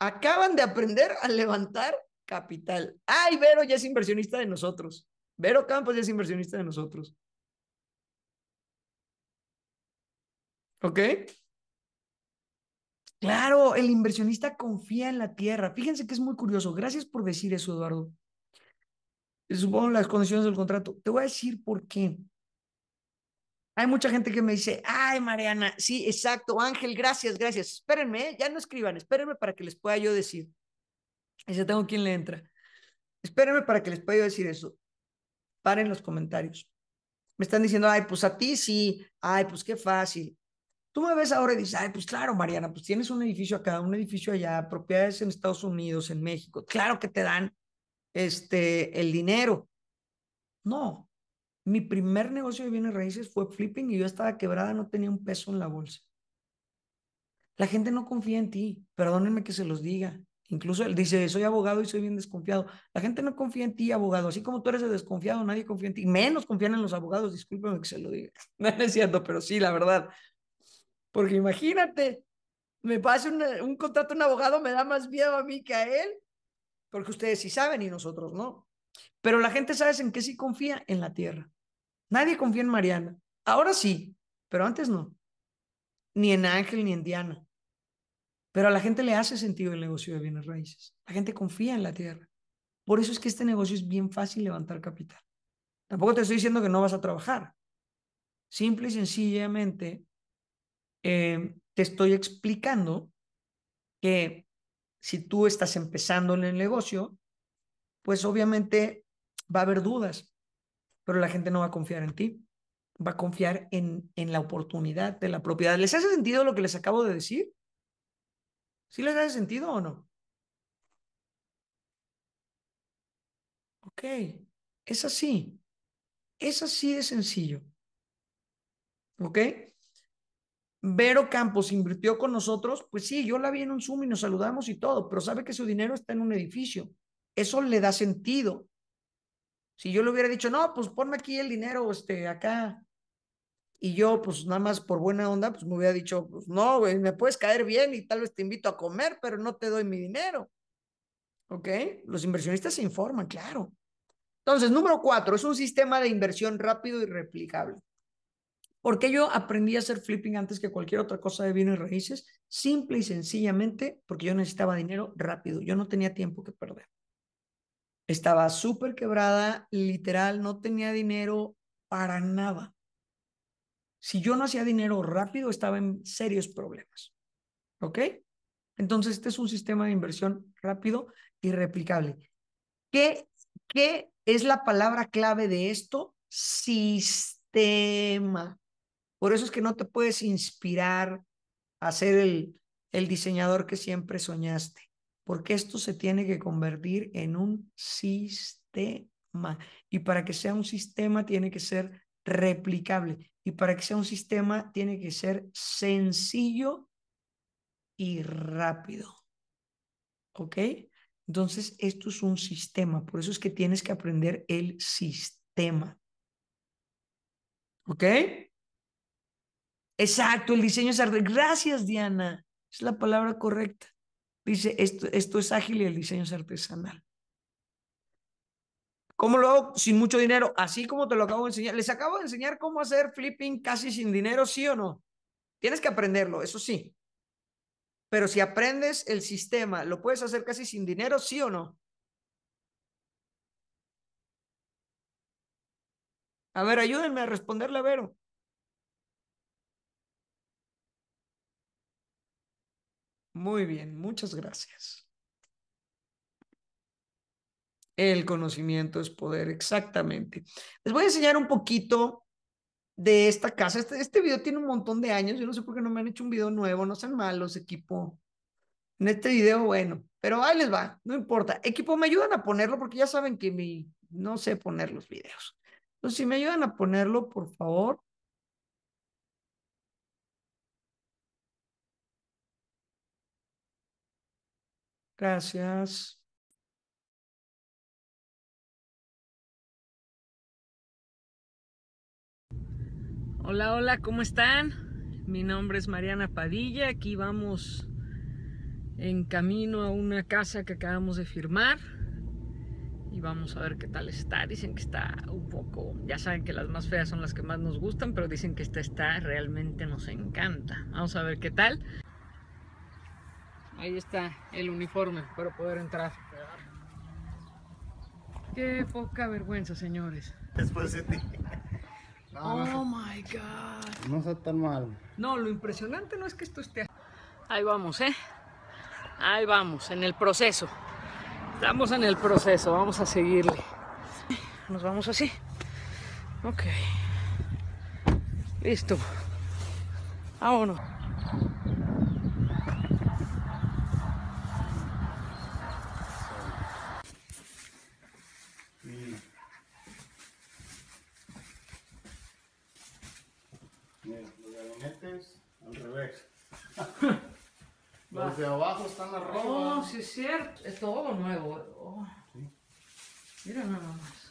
Acaban de aprender a levantar capital. Ay, Vero, ya es inversionista de nosotros. Vero Campos ya es inversionista de nosotros. ¿Ok? Claro, el inversionista confía en la tierra. Fíjense que es muy curioso. Gracias por decir eso, Eduardo. Supongo las condiciones del contrato. Te voy a decir por qué. Hay mucha gente que me dice, ay, Mariana, sí, exacto, Ángel, gracias, gracias. Espérenme, ¿eh? ya no escriban, espérenme para que les pueda yo decir. Ya tengo quien le entra. Espérenme para que les pueda yo decir eso. Paren los comentarios. Me están diciendo, ay, pues a ti sí, ay, pues qué fácil. Tú me ves ahora y dices, ay, pues claro, Mariana, pues tienes un edificio acá, un edificio allá, propiedades en Estados Unidos, en México. Claro que te dan este, el dinero. No, mi primer negocio de bienes raíces fue flipping y yo estaba quebrada, no tenía un peso en la bolsa. La gente no confía en ti, perdónenme que se los diga. Incluso él dice, soy abogado y soy bien desconfiado. La gente no confía en ti, abogado. Así como tú eres el desconfiado, nadie confía en ti. Menos confían en los abogados, discúlpenme que se lo diga. (laughs) No, es cierto, pero sí, la verdad. Porque imagínate, me pase un, un contrato a un abogado, me da más miedo a mí que a él. Porque ustedes sí saben y nosotros no. Pero la gente, sabe en qué sí confía? En la tierra. Nadie confía en Mariana. Ahora sí, pero antes no. Ni en Ángel ni en Diana. Pero a la gente le hace sentido el negocio de bienes raíces. La gente confía en la tierra. Por eso es que este negocio es bien fácil levantar capital. Tampoco te estoy diciendo que no vas a trabajar. Simple y sencillamente em, te estoy explicando que si tú estás empezando en el negocio, pues obviamente va a haber dudas, pero la gente no va a confiar en ti, va a confiar en, en la oportunidad de la propiedad. ¿Les hace sentido lo que les acabo de decir? ¿Sí les da sentido o no? Ok, es así. Es así de sencillo. ¿Ok? Vero Campos invirtió con nosotros, pues sí, yo la vi en un Zoom y nos saludamos y todo, pero sabe que su dinero está en un edificio. Eso le da sentido. Si yo le hubiera dicho, no, pues ponme aquí el dinero, este, acá, y yo, pues nada más por buena onda, pues me hubiera dicho, pues no, güey, me puedes caer bien y tal vez te invito a comer, pero no te doy mi dinero. ¿Ok? Los inversionistas se informan, claro. Entonces, número cuatro, es un sistema de inversión rápido y replicable. Porque yo aprendí a hacer flipping antes que cualquier otra cosa de y raíces, simple y sencillamente porque yo necesitaba dinero rápido, yo no tenía tiempo que perder. Estaba súper quebrada, literal, no tenía dinero para nada. Si yo no hacía dinero rápido, estaba en serios problemas. ¿Ok? Entonces, este es un sistema de inversión rápido y replicable. ¿Qué, qué es la palabra clave de esto? Sistema. Por eso es que no te puedes inspirar a ser el, el diseñador que siempre soñaste, porque esto se tiene que convertir en un sistema. Y para que sea un sistema tiene que ser replicable. Y para que sea un sistema tiene que ser sencillo y rápido. ¿Ok? Entonces, esto es un sistema. Por eso es que tienes que aprender el sistema. ¿Ok? Exacto, el diseño es artesanal, Gracias, Diana. Es la palabra correcta. Dice, esto, esto es ágil y el diseño es artesanal. ¿Cómo lo hago sin mucho dinero? Así como te lo acabo de enseñar. Les acabo de enseñar cómo hacer flipping casi sin dinero, sí o no. Tienes que aprenderlo, eso sí. Pero si aprendes el sistema, ¿lo puedes hacer casi sin dinero, sí o no? A ver, ayúdenme a responderle a Vero. Muy bien, muchas gracias. El conocimiento es poder, exactamente. Les voy a enseñar un poquito de esta casa. Este, este, video tiene un montón de años. Yo no sé por qué no me han hecho un video nuevo. No sean malos, equipo. En este video, bueno, pero ahí les va, no importa. Equipo, me ayudan a ponerlo porque ya saben que mi, no sé poner los videos. Entonces, si me ayudan a ponerlo, por favor. Gracias. Hola, hola, ¿cómo están? Mi nombre es Mariana Padilla, aquí vamos en camino a una casa que acabamos de firmar y vamos a ver qué tal está. Dicen que está un poco, ya saben que las más feas son las que más nos gustan, pero dicen que esta está, realmente nos encanta. Vamos a ver qué tal. Ahí está el uniforme para poder entrar. Qué poca vergüenza, señores. Después de Ah, oh my God. No está tan mal. No, lo impresionante no es que esto esté. Ahí vamos, ¿eh? Ahí vamos, en el proceso. Estamos en el proceso, vamos a seguirle. Nos vamos así. Ok. Listo. Vámonos. (laughs) Desde Los de abajo están oh, ropas? Oh, sí es cierto. Es todo nuevo. Eh. Oh. Mira nada más.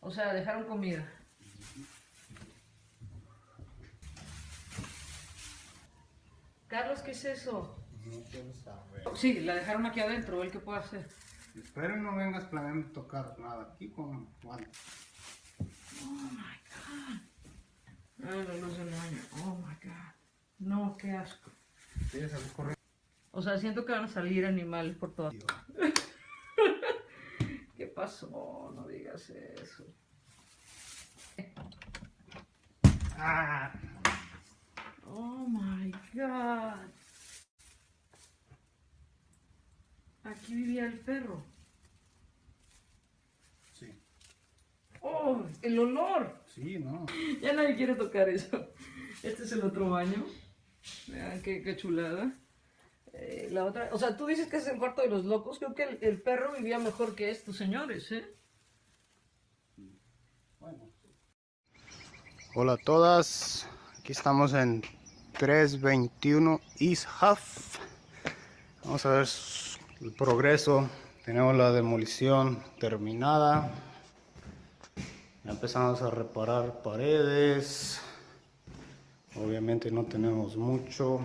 O sea, dejaron comida. Carlos, ¿qué es eso? No quiero saber. Sí, la dejaron aquí adentro, el qué puede hacer. Esperen, no vengas planeando tocar nada aquí con Juan. Oh my god. Ah, no se Oh my god. No, qué asco. O sea, siento que van a salir animales por todas. (laughs) ¿Qué pasó? No digas eso. Ah. Oh my god. Aquí vivía el perro. Sí. Oh, el olor. Sí, no. Ya nadie quiere tocar eso. Este es el otro baño. Vean qué, chulada. Eh, la otra, o sea, tú dices que es el cuarto de los locos. Creo que el, perro vivía mejor que estos señores, ¿eh? Hola a todas. Aquí estamos en 321 East Half Vamos a ver el progreso. Tenemos la demolición terminada. Ya empezamos a reparar paredes obviamente no tenemos mucho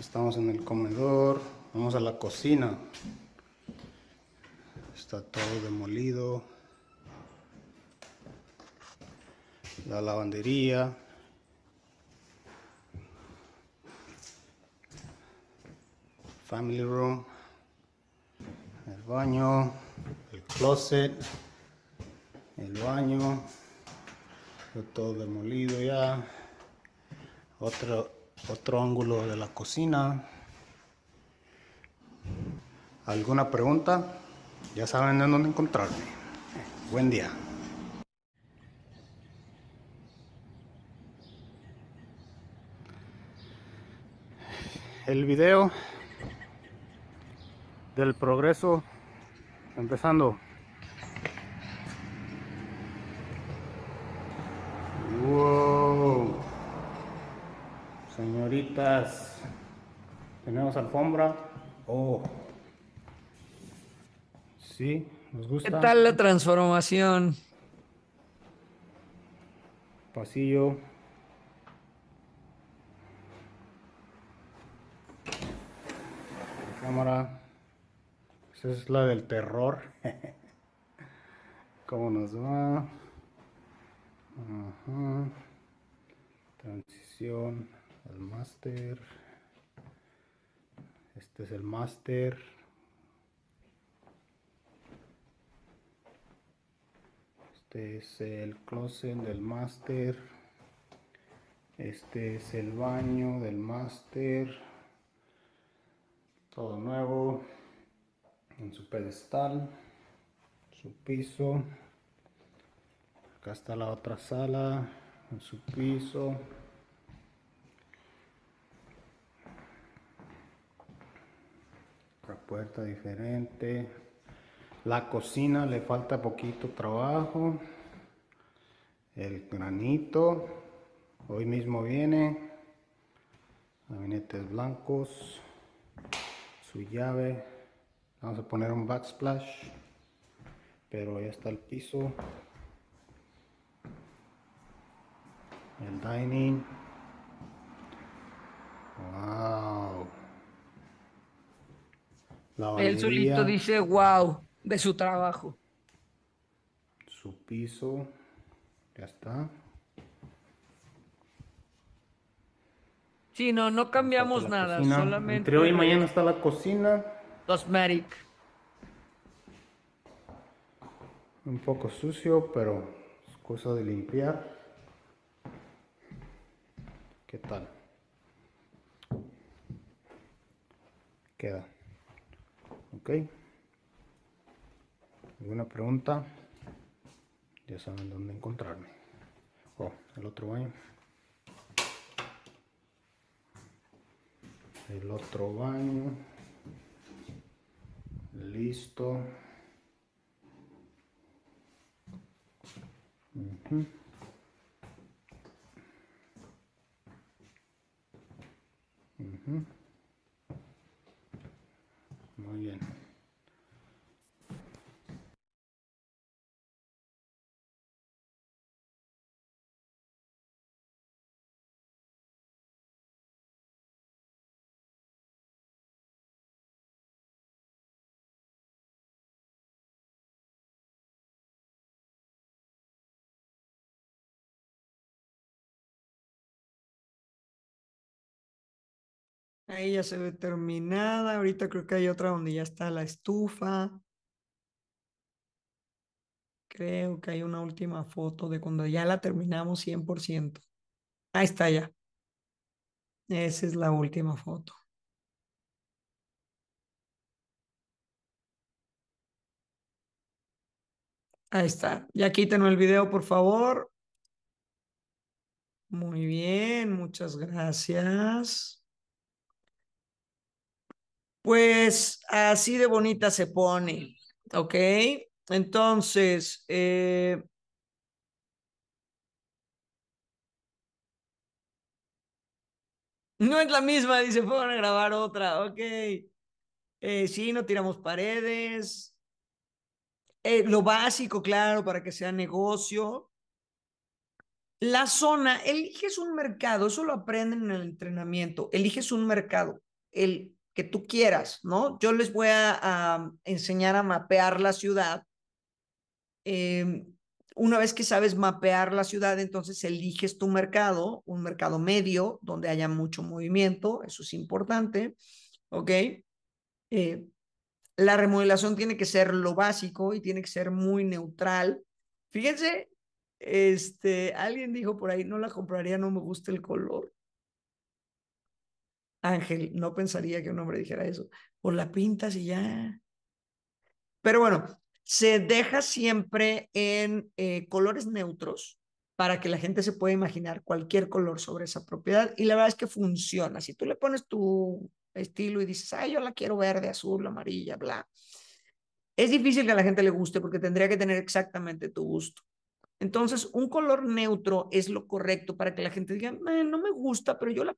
estamos en el comedor vamos a la cocina está todo demolido la lavandería family room el baño el closet el baño todo demolido ya otro, otro ángulo de la cocina. ¿Alguna pregunta? Ya saben dónde encontrarme. Buen día. El video del progreso empezando tenemos alfombra. Oh. Sí, nos gusta. ¿Qué tal la transformación? Pasillo. cámara. Esa es la del terror. (laughs) ¿Cómo nos va? Ajá. Transición el master este es el master este es el closet del master este es el baño del master todo nuevo en su pedestal su piso acá está la otra sala en su piso diferente. La cocina le falta poquito trabajo. El granito. Hoy mismo viene. Gabinetes blancos. Su llave. Vamos a poner un backsplash. Pero ya está el piso. El dining. El solito dice, wow, de su trabajo. Su piso, ya está. Sí, no, no cambiamos nada, solamente. Entre hoy y mañana está la cocina. Dos Un poco sucio, pero es cosa de limpiar. ¿Qué tal? Queda ok alguna pregunta ya saben dónde encontrarme oh, el otro baño el otro baño listo 我愿。Ahí ya se ve terminada. Ahorita creo que hay otra donde ya está la estufa. Creo que hay una última foto de cuando ya la terminamos 100%. Ahí está ya. Esa es la última foto. Ahí está. Ya quítenme el video, por favor. Muy bien, muchas gracias. Pues así de bonita se pone, ¿ok? Entonces, eh, no es la misma, dice, van grabar otra, ok. Eh, sí, no tiramos paredes. Eh, lo básico, claro, para que sea negocio. La zona, eliges un mercado, eso lo aprenden en el entrenamiento, eliges un mercado. El que tú quieras, ¿no? Yo les voy a, enseñar a mapear la ciudad. Eh, una vez que sabes mapear la ciudad, entonces eliges tu mercado, un mercado medio donde haya mucho movimiento, eso es importante, ¿ok? Eh, la remodelación tiene que ser lo básico y tiene que ser muy neutral. Fíjense, este, alguien dijo por ahí, no la compraría, no me gusta el color. Ángel, no pensaría que un hombre dijera eso. Por la pintas y ya. Pero bueno, se deja siempre en eh, colores neutros para que la gente se pueda imaginar cualquier color sobre esa propiedad y la verdad es que funciona. Si tú le pones tu estilo y dices, ay, yo la quiero verde, azul, amarilla, bla, es difícil que a la gente le guste porque tendría que tener exactamente tu gusto. Entonces, un color neutro es lo correcto para que la gente diga, no me gusta, pero yo la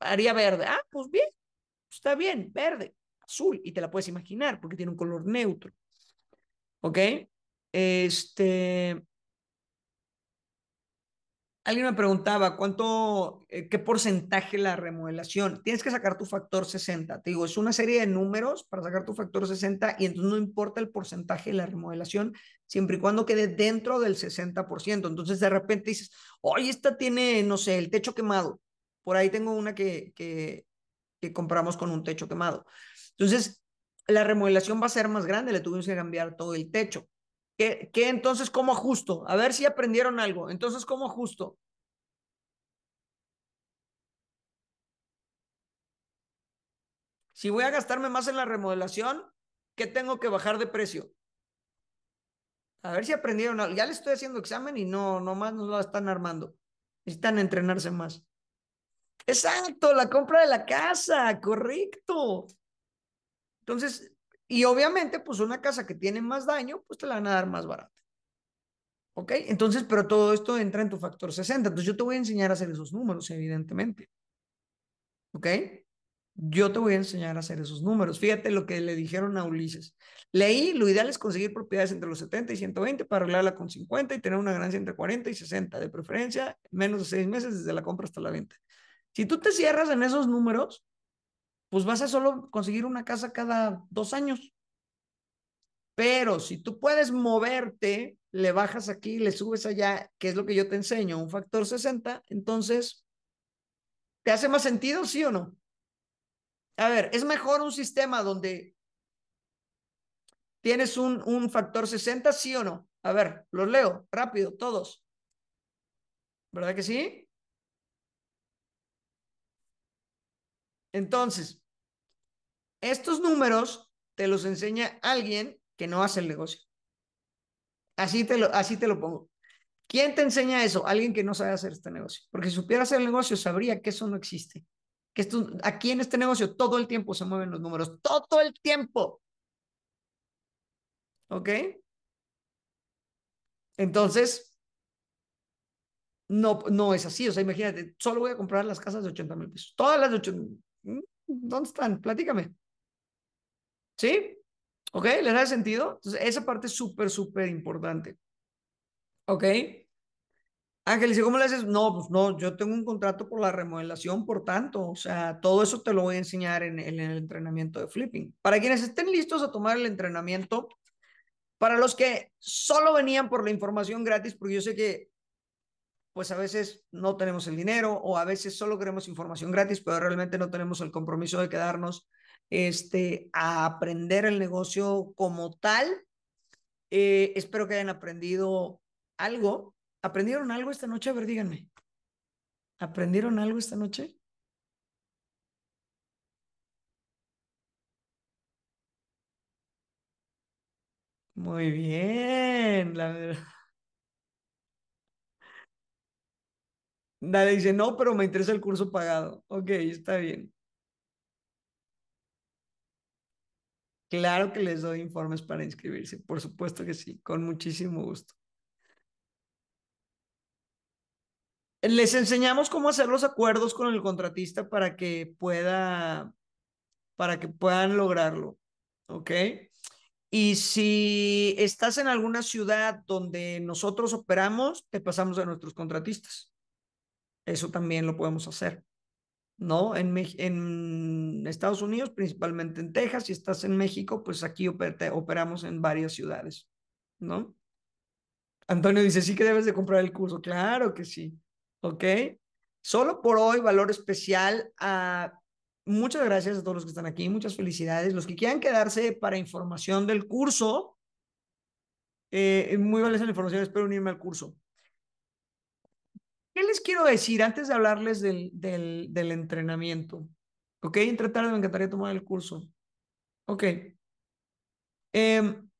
haría verde. Ah, pues bien, está bien, verde, azul, y te la puedes imaginar porque tiene un color neutro. ¿Ok? Este. Alguien me preguntaba cuánto, eh, qué porcentaje la remodelación. Tienes que sacar tu factor 60. Te digo, es una serie de números para sacar tu factor 60 y entonces no importa el porcentaje de la remodelación, siempre y cuando quede dentro del 60%. Entonces de repente dices, oye, esta tiene, no sé, el techo quemado. Por ahí tengo una que, que, compramos con un techo quemado. Entonces, la remodelación va a ser más grande, le tuvimos que cambiar todo el techo. ¿Qué, entonces cómo ajusto? A ver si aprendieron algo. Entonces, ¿cómo ajusto? Si voy a gastarme más en la remodelación, ¿qué tengo que bajar de precio? A ver si aprendieron algo. Ya le estoy haciendo examen y no, más nos lo están armando. Necesitan entrenarse más. Exacto, la compra de la casa, correcto. Entonces, y obviamente, pues una casa que tiene más daño, pues te la van a dar más barata. ¿Ok? Entonces, pero todo esto entra en tu factor 60. Entonces, yo te voy a enseñar a hacer esos números, evidentemente. ¿Ok? Yo te voy a enseñar a hacer esos números. Fíjate lo que le dijeron a Ulises. Leí, lo ideal es conseguir propiedades entre los 70 y 120 para arreglarla con 50 y tener una ganancia entre 40 y 60, de preferencia menos de 6 meses desde la compra hasta la venta. Si tú te cierras en esos números, pues vas a solo conseguir una casa cada dos años. Pero si tú puedes moverte, le bajas aquí, le subes allá, que es lo que yo te enseño, un factor 60, entonces, ¿te hace más sentido, sí o no? A ver, es mejor un sistema donde tienes un, un factor 60, sí o no? A ver, los leo rápido, todos. ¿Verdad que sí? Entonces, estos números te los enseña alguien que no hace el negocio. Así te lo, así te lo pongo. ¿Quién te enseña eso? Alguien que no sabe hacer este negocio. Porque si supiera hacer el negocio, sabría que eso no existe. Que aquí en este negocio todo el tiempo se mueven los números. Todo el tiempo. ¿Ok? Entonces, no, no es así. O sea, imagínate, solo voy a comprar las casas de 80 mil pesos. Todas las de 80 mil. Mm, ¿Dónde están? Platícame. ¿Sí? ¿Ok? ¿Les da sentido? esa parte es súper, súper importante. ¿Ok? Ángel ¿y ¿cómo le haces? No, pues no, yo tengo un contrato por la remodelación, por tanto, o sea, todo eso te lo voy a enseñar en, en, el entrenamiento de flipping. Para quienes estén listos a tomar el entrenamiento, para los que solo venían por la información gratis, porque yo sé que pues a veces no tenemos el dinero o a veces solo queremos información gratis, pero realmente no tenemos el compromiso de quedarnos este, a aprender el negocio como tal. Eh, espero que hayan aprendido algo. ¿Aprendieron algo esta noche? A ver, díganme. ¿Aprendieron algo esta noche? Muy bien, la verdad. Nadie dice, no, pero me interesa el curso pagado. Ok, está bien. Claro que les doy informes para inscribirse, por supuesto que sí, con muchísimo gusto. Les enseñamos cómo hacer los acuerdos con el contratista para que pueda, para que puedan lograrlo, ¿ok? Y si estás en alguna ciudad donde nosotros operamos, te pasamos a nuestros contratistas. Eso también lo podemos hacer. ¿No? En, Estados Unidos, principalmente en Texas, si estás en México, pues aquí operamos en varias ciudades, ¿no? Antonio dice, sí que debes de comprar el curso. Claro que sí. ¿Ok? Solo por hoy, valor especial a... Ah, muchas gracias a todos los que están aquí, muchas felicidades. Los que quieran quedarse para información del curso, eh, muy valiosa la información, espero unirme al curso. ¿Qué les quiero decir antes de hablarles del, del, entrenamiento? Ok, entre tarde me encantaría tomar el curso. Ok. Em,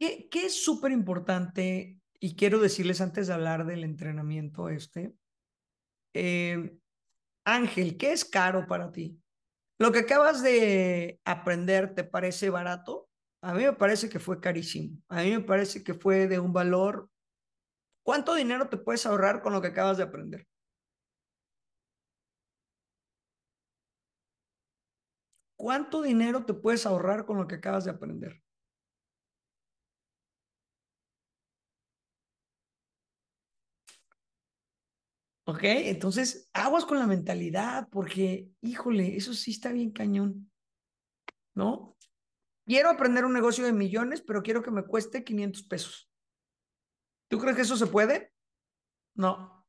¿qué, es súper importante? Y quiero decirles antes de hablar del entrenamiento este. Em, Ángel, ¿qué es caro para ti? ¿Lo que acabas de aprender te parece barato? A mí me parece que fue carísimo. A mí me parece que fue de un valor ¿Cuánto dinero te puedes ahorrar con lo que acabas de aprender? ¿Cuánto dinero te puedes ahorrar con lo que acabas de aprender? ¿Ok? Entonces, aguas con la mentalidad, porque, híjole, eso sí está bien cañón, ¿no? Quiero aprender un negocio de millones, pero quiero que me cueste 500 pesos. ¿Tú crees que eso se puede? No.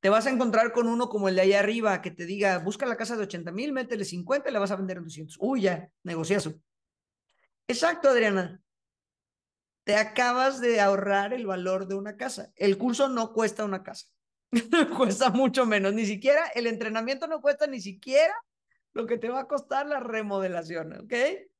Te vas a encontrar con uno como el de allá arriba que te diga, busca la casa de 80 mil, métele 50 y la vas a vender en 200. Uy, ya, negociazo. Exacto, Adriana. Te acabas de ahorrar el valor de una casa. El curso no cuesta una casa. (laughs) cuesta mucho menos. Ni siquiera el entrenamiento no cuesta ni siquiera lo que te va a costar la remodelación, ¿ok?